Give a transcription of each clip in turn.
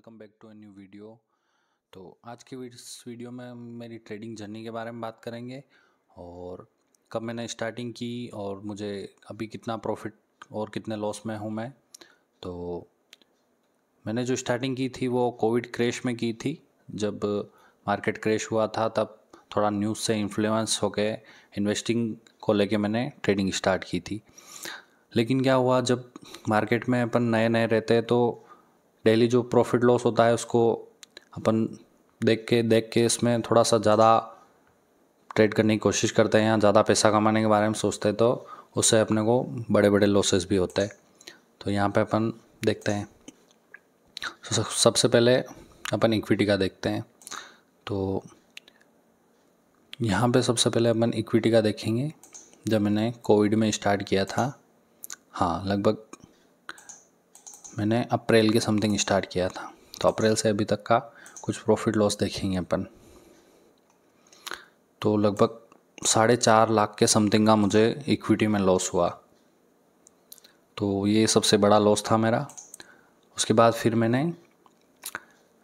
welcome back to a new video तो आज के इस वीडियो में हम मेरी ट्रेडिंग जर्नी के बारे में बात करेंगे और कब मैंने स्टार्टिंग की और मुझे अभी कितना प्रॉफिट और कितने लॉस में हूँ मैं तो मैंने जो स्टार्टिंग की थी वो कोविड क्रेश में की थी जब मार्केट क्रेश हुआ था तब थोड़ा न्यूज़ से इन्फ्लुएंस होकर इन्वेस्टिंग को लेके मैंने ट्रेडिंग स्टार्ट की थी लेकिन क्या हुआ जब मार्केट में अपन नए नए रहते तो डेली जो प्रॉफिट लॉस होता है उसको अपन देख के देख के इसमें थोड़ा सा ज़्यादा ट्रेड करने की कोशिश करते हैं या ज़्यादा पैसा कमाने के बारे में सोचते हैं तो उससे अपने को बड़े बड़े लॉसेस भी होते हैं तो यहाँ पे अपन देखते हैं तो सबसे पहले अपन इक्विटी का देखते हैं तो यहाँ पे सबसे पहले अपन इक्विटी का देखेंगे जब मैंने कोविड में स्टार्ट किया था हाँ लगभग मैंने अप्रैल के समथिंग स्टार्ट किया था तो अप्रैल से अभी तक का कुछ प्रॉफिट लॉस देखेंगे अपन तो लगभग साढ़े चार लाख के समथिंग का मुझे इक्विटी में लॉस हुआ तो ये सबसे बड़ा लॉस था मेरा उसके बाद फिर मैंने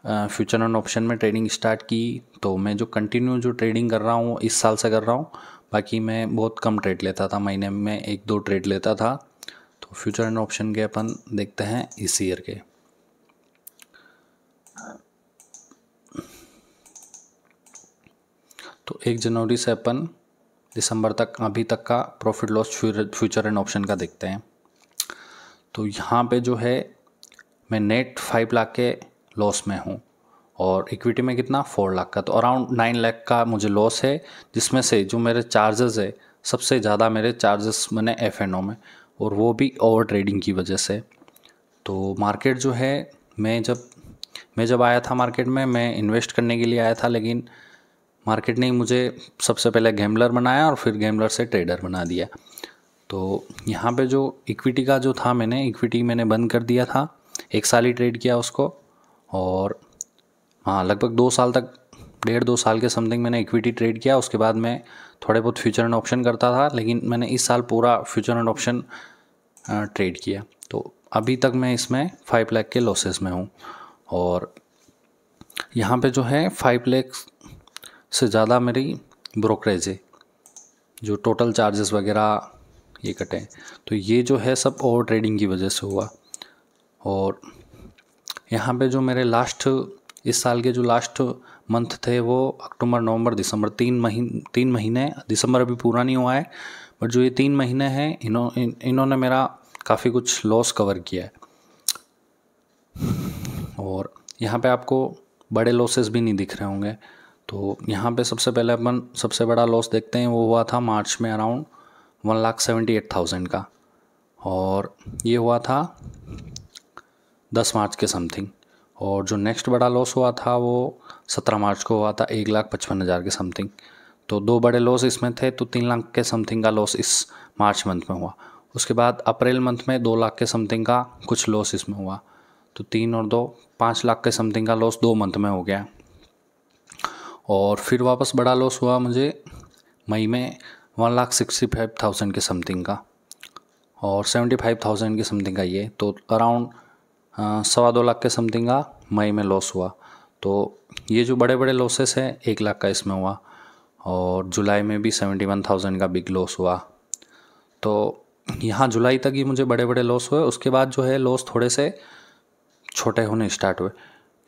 फ्यूचर एंड ऑप्शन में ट्रेडिंग स्टार्ट की तो मैं जो कंटिन्यू जो ट्रेडिंग कर रहा हूँ इस साल से कर रहा हूँ बाकी मैं बहुत कम ट्रेड लेता था महीने में एक दो ट्रेड लेता था तो फ्यूचर एंड ऑप्शन के अपन देखते हैं इस ईयर के तो एक जनवरी से अपन दिसंबर तक अभी तक का profit loss future and option का देखते हैं तो यहाँ पे जो है मैं नेट फाइव लाख के लॉस में हूँ और इक्विटी में कितना फोर लाख का तो अराउंड नाइन लाख का मुझे लॉस है जिसमें से जो मेरे चार्जेस है सबसे ज़्यादा मेरे चार्जेस मैंने एफ एन ओ में और वो भी ओवर ट्रेडिंग की वजह से तो मार्केट जो है मैं जब मैं जब आया था मार्केट में मैं इन्वेस्ट करने के लिए आया था लेकिन मार्केट ने मुझे सबसे पहले गैम्बलर बनाया और फिर गैम्बलर से ट्रेडर बना दिया तो यहाँ पे जो इक्विटी का जो था मैंने इक्विटी मैंने बंद कर दिया था एक साल ही ट्रेड किया उसको और हाँ लगभग दो साल तक डेढ़ दो साल के समथिंग मैंने इक्विटी ट्रेड किया उसके बाद मैं थोड़े बहुत फ्यूचर एंड ऑप्शन करता था लेकिन मैंने इस साल पूरा फ्यूचर एंड ऑप्शन ट्रेड किया तो अभी तक मैं इसमें फाइव लैख के लॉसेस में हूँ और यहाँ पे जो है फाइव लैख से ज़्यादा मेरी ब्रोकरेज है जो टोटल चार्जेस वगैरह ये कटे तो ये जो है सब ओवर ट्रेडिंग की वजह से हुआ और यहाँ पे जो मेरे लास्ट इस साल के जो लास्ट मंथ थे वो अक्टूबर नवंबर दिसंबर तीन महीने तीन महीने दिसंबर अभी पूरा नहीं हुआ है बट जो ये तीन महीने हैं इन्हों इन, इन्होंने मेरा काफ़ी कुछ लॉस कवर किया है और यहाँ पे आपको बड़े लॉसेस भी नहीं दिख रहे होंगे तो यहाँ पे सबसे पहले अपन सबसे बड़ा लॉस देखते हैं वो हुआ था मार्च में around one lakh seventy eight thousand का और ये हुआ था दस मार्च के समथिंग और जो नेक्स्ट बड़ा लॉस हुआ था वो सत्रह मार्च को हुआ था एक लाख पचपन हज़ार के समथिंग तो दो बड़े लॉस इसमें थे तो तीन लाख के समथिंग का लॉस इस मार्च मंथ में हुआ उसके बाद अप्रैल मंथ में दो लाख के समथिंग का कुछ लॉस इसमें हुआ तो तीन और दो पाँच लाख के समथिंग का लॉस दो मंथ में हो गया और फिर वापस बड़ा लॉस हुआ मुझे मई में one lakh sixty five thousand के समथिंग का और सेवेंटी फाइव थाउजेंड के समथिंग का ये तो अराउंड सवा दो लाख के समथिंग का मई में लॉस हुआ तो ये जो बड़े बड़े लॉसेस हैं एक लाख का इसमें हुआ और जुलाई में भी सेवेंटी वन थाउजेंड का बिग लॉस हुआ तो यहाँ जुलाई तक ही मुझे बड़े बड़े लॉस हुए उसके बाद जो है लॉस थोड़े से छोटे होने स्टार्ट हुए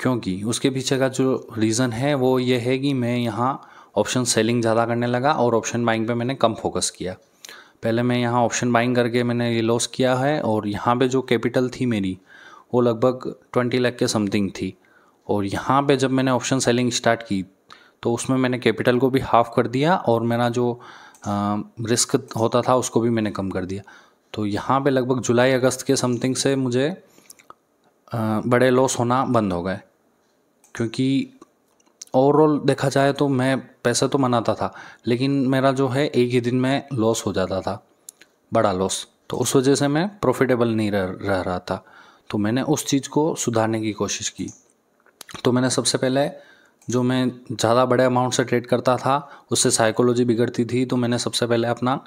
क्योंकि उसके पीछे का जो रीज़न है वो ये है कि मैं यहाँ ऑप्शन सेलिंग ज़्यादा करने लगा और ऑप्शन बाइंग पे मैंने कम फोकस किया पहले मैं यहाँ ऑप्शन बाइंग करके मैंने ये लॉस किया है और यहाँ पे जो कैपिटल थी मेरी वो लगभग ट्वेंटी लाख के समथिंग थी और यहाँ पे जब मैंने ऑप्शन सेलिंग स्टार्ट की तो उसमें मैंने कैपिटल को भी हाफ़ कर दिया और मेरा जो रिस्क होता था उसको भी मैंने कम कर दिया तो यहाँ पे लगभग जुलाई अगस्त के समथिंग से मुझे आ, बड़े लॉस होना बंद हो गए क्योंकि ओवरऑल देखा जाए तो मैं पैसे तो मनाता था लेकिन मेरा जो है एक ही दिन में लॉस हो जाता था बड़ा लॉस तो उस वजह से मैं प्रॉफिटेबल नहीं रह, रह रहा था तो मैंने उस चीज़ को सुधारने की कोशिश की तो मैंने सबसे पहले जो मैं ज़्यादा बड़े अमाउंट से ट्रेड करता था उससे साइकोलॉजी बिगड़ती थी तो मैंने सबसे पहले अपना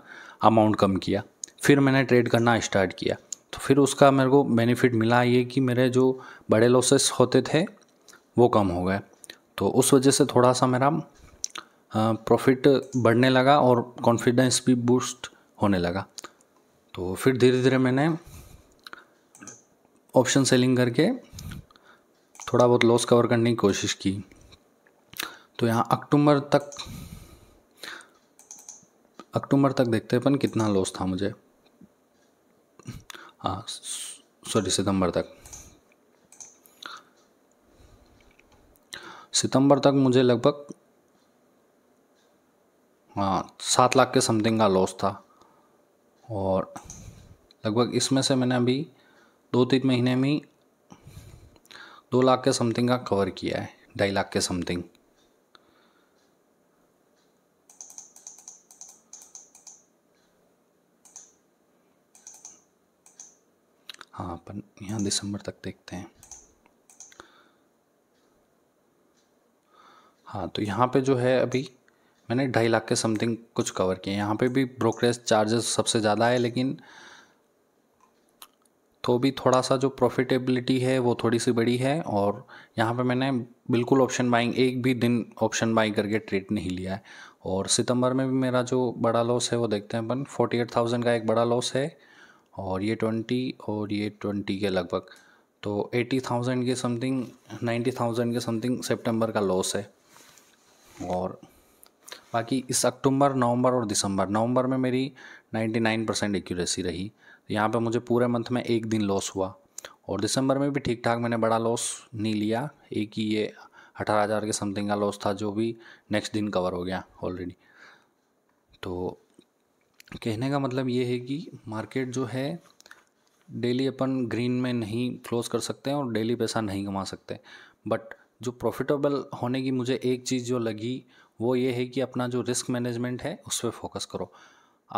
अमाउंट कम किया फिर मैंने ट्रेड करना स्टार्ट किया तो फिर उसका मेरे को बेनिफिट मिला ये कि मेरे जो बड़े लॉसेस होते थे वो कम हो गए तो उस वजह से थोड़ा सा मेरा प्रॉफिट बढ़ने लगा और कॉन्फिडेंस भी बूस्ट होने लगा तो फिर धीरे धीरे मैंने ऑप्शन सेलिंग करके थोड़ा बहुत लॉस कवर करने की कोशिश की तो यहाँ अक्टूबर तक अक्टूबर तक देखते हैं अपन कितना लॉस था मुझे हाँ सॉरी सितंबर तक सितंबर तक मुझे लगभग हाँ सात लाख के समथिंग का लॉस था और लगभग इसमें से मैंने अभी दो तीन महीने में दो लाख के समथिंग का कवर किया है ढाई लाख के समथिंग हाँ अपन यहाँ दिसंबर तक देखते हैं हाँ तो यहाँ पे जो है अभी मैंने ढाई लाख के समथिंग कुछ कवर किए यहाँ पे भी ब्रोकरेज चार्जेस सबसे ज़्यादा है लेकिन तो भी थोड़ा सा जो प्रॉफिटेबिलिटी है वो थोड़ी सी बड़ी है और यहाँ पे मैंने बिल्कुल ऑप्शन बाइंग एक भी दिन ऑप्शन बाइंग करके ट्रेड नहीं लिया है और सितंबर में भी मेरा जो बड़ा लॉस है वो देखते हैं अपन फोर्टी एट थाउजेंड का एक बड़ा लॉस है और ये ट्वेंटी और ये ट्वेंटी के लगभग तो एटी थाउजेंड के समथिंग नाइन्टी थाउजेंड के समथिंग सेप्टेम्बर का लॉस है और बाकी इस अक्टूबर नवंबर और दिसंबर नवंबर में मेरी नाइन्टी नाइन परसेंट एक्यूरेसी रही यहाँ पे मुझे पूरे मंथ में एक दिन लॉस हुआ और दिसंबर में भी ठीक ठाक मैंने बड़ा लॉस नहीं लिया एक ही ये अठारह हज़ार के समथिंग का लॉस था जो भी नेक्स्ट दिन कवर हो गया ऑलरेडी तो कहने का मतलब ये है कि मार्केट जो है डेली अपन ग्रीन में नहीं क्लोज कर सकते हैं और डेली पैसा नहीं कमा सकते बट जो प्रॉफिटेबल होने की मुझे एक चीज़ जो लगी वो ये है कि अपना जो रिस्क मैनेजमेंट है उस पर फोकस करो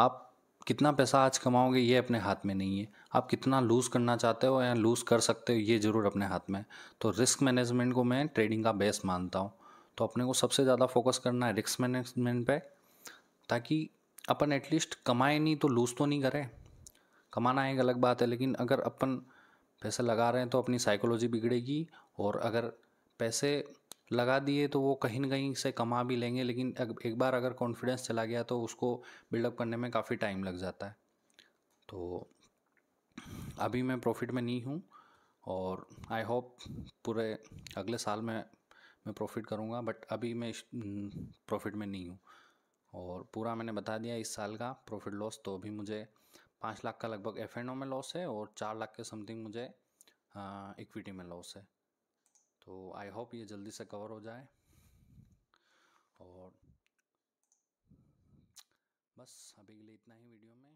आप कितना पैसा आज कमाओगे ये अपने हाथ में नहीं है आप कितना लूज़ करना चाहते हो या लूज़ कर सकते हो ये ज़रूर अपने हाथ में है तो रिस्क मैनेजमेंट को मैं ट्रेडिंग का बेस्ट मानता हूँ तो अपने को सबसे ज़्यादा फोकस करना है रिस्क मैनेजमेंट पे ताकि अपन एटलीस्ट कमाए नहीं तो लूज़ तो नहीं करें कमाना एक अलग बात है लेकिन अगर अपन पैसे लगा रहे हैं तो अपनी साइकोलॉजी बिगड़ेगी और अगर पैसे लगा दिए तो वो कहीं ना कहीं से कमा भी लेंगे लेकिन एक बार अगर कॉन्फिडेंस चला गया तो उसको बिल्डअप करने में काफ़ी टाइम लग जाता है तो अभी मैं प्रॉफिट में नहीं हूँ और आई होप पूरे अगले साल में मैं प्रॉफिट करूँगा बट अभी मैं प्रॉफिट में नहीं हूँ और पूरा मैंने बता दिया इस साल का प्रॉफिट लॉस तो अभी मुझे पाँच लाख का लगभग एफ एंड ओ में लॉस है और चार लाख के समथिंग मुझे इक्विटी में लॉस है तो आई होप ये जल्दी से कवर हो जाए और बस अभी के लिए इतना ही वीडियो में